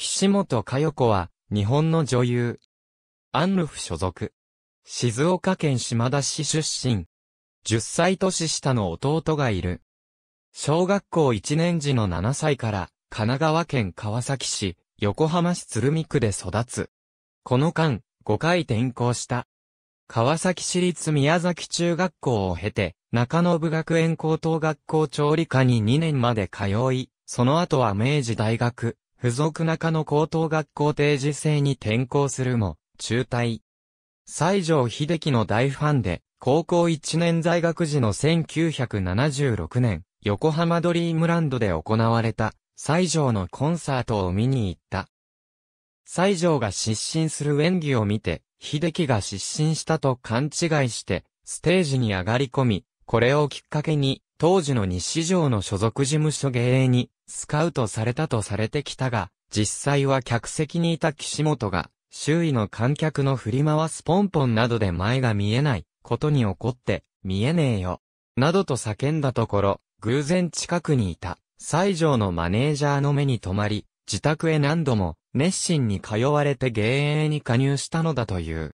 岸本佳代子は、日本の女優。アンルフ所属。静岡県島田市出身。10歳年下の弟がいる。小学校1年時の7歳から、神奈川県川崎市、横浜市鶴見区で育つ。この間、5回転校した。川崎市立宮崎中学校を経て、中野部学園高等学校調理科に2年まで通い、その後は明治大学、付属中野高等学校定時制に転校するも、中退。西城秀樹の大ファンで、高校1年在学時の1976年、横浜ドリームランドで行われた、西条のコンサートを見に行った。西条が失神する演技を見て、秀樹が失神したと勘違いして、ステージに上がり込み、これをきっかけに、当時の西条の所属事務所芸営にスカウトされたとされてきたが、実際は客席にいた岸本が、周囲の観客の振り回すポンポンなどで前が見えないことに怒って、見えねえよ、などと叫んだところ、偶然近くにいた西条のマネージャーの目に留まり、自宅へ何度も熱心に通われて芸営に加入したのだという。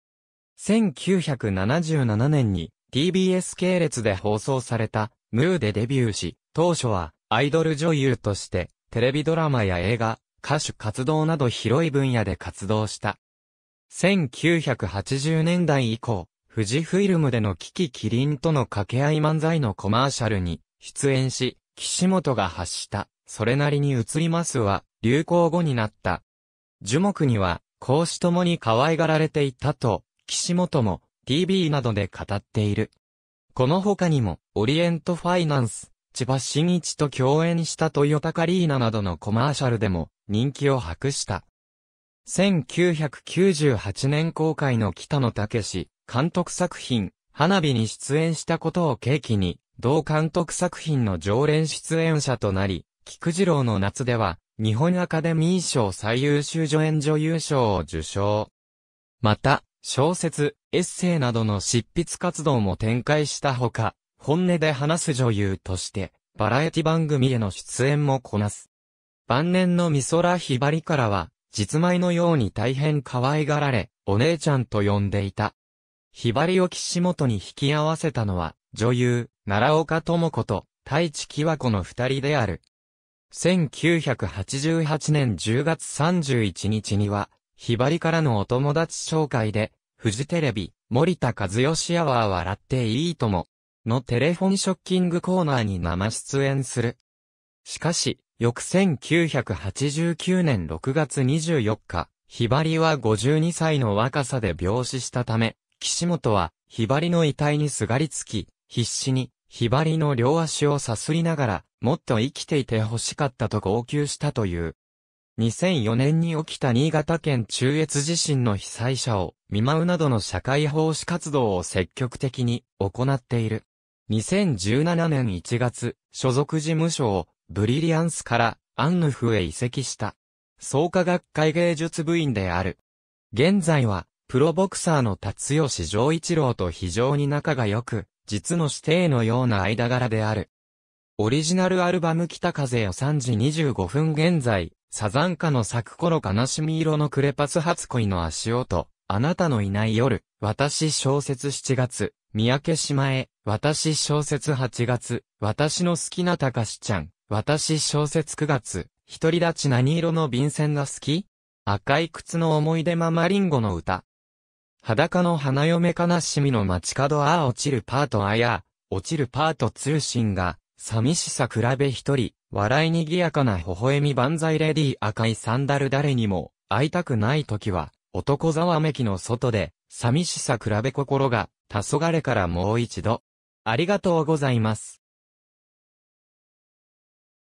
1977年に TBS 系列で放送されたムーでデビューし、当初はアイドル女優として、テレビドラマや映画、歌手活動など広い分野で活動した。1980年代以降、富士フイルムでのキキキリンとの掛け合い漫才のコマーシャルに出演し、岸本が発した、それなりに映りますは、流行語になった。樹木には、講師ともに可愛がられていたと、岸本も TV などで語っている。この他にも、オリエントファイナンス、千葉真一と共演したトヨタカリーナなどのコマーシャルでも人気を博した。1998年公開の北野武監督作品、花火に出演したことを契機に、同監督作品の常連出演者となり、菊次郎の夏では、日本アカデミー賞最優秀助演女優賞を受賞。また、小説、エッセイなどの執筆活動も展開したほか、本音で話す女優として、バラエティ番組への出演もこなす。晩年の美空ひばりからは、実前のように大変可愛がられ、お姉ちゃんと呼んでいた。ひばりを岸本に引き合わせたのは、女優、奈良岡智子と、大地紀和子の二人である。1988年10月31日には、ひばりからのお友達紹介で、フジテレビ、森田和義アワー笑っていいとも、のテレフォンショッキングコーナーに生出演する。しかし、翌1989年6月24日、ひばりは52歳の若さで病死したため、岸本は、ひばりの遺体にすがりつき、必死に、ひばりの両足をさすりながら、もっと生きていてほしかったと号泣したという。2004年に起きた新潟県中越地震の被災者を見舞うなどの社会奉仕活動を積極的に行っている。2017年1月、所属事務所をブリリアンスからアンヌフへ移籍した。創価学会芸術部員である。現在は、プロボクサーの達吉丈一郎と非常に仲が良く、実の師弟のような間柄である。オリジナルアルバム北風よ3時25分現在、サザンカの咲く頃悲しみ色のクレパス初恋の足音、あなたのいない夜、私小説7月、三宅島へ、私小説8月、私の好きなたかしちゃん、私小説9月、独り立ち何色の便箋が好き赤い靴の思い出ママリンゴの歌。裸の花嫁悲しみの街角ああ落ちるパートあや、落ちるパート通信が、寂しさ比べ一人、笑いにぎやかな微笑み万歳レディ赤いサンダル誰にも、会いたくない時は、男ざわめきの外で、寂しさ比べ心が、黄昏からもう一度。ありがとうございます。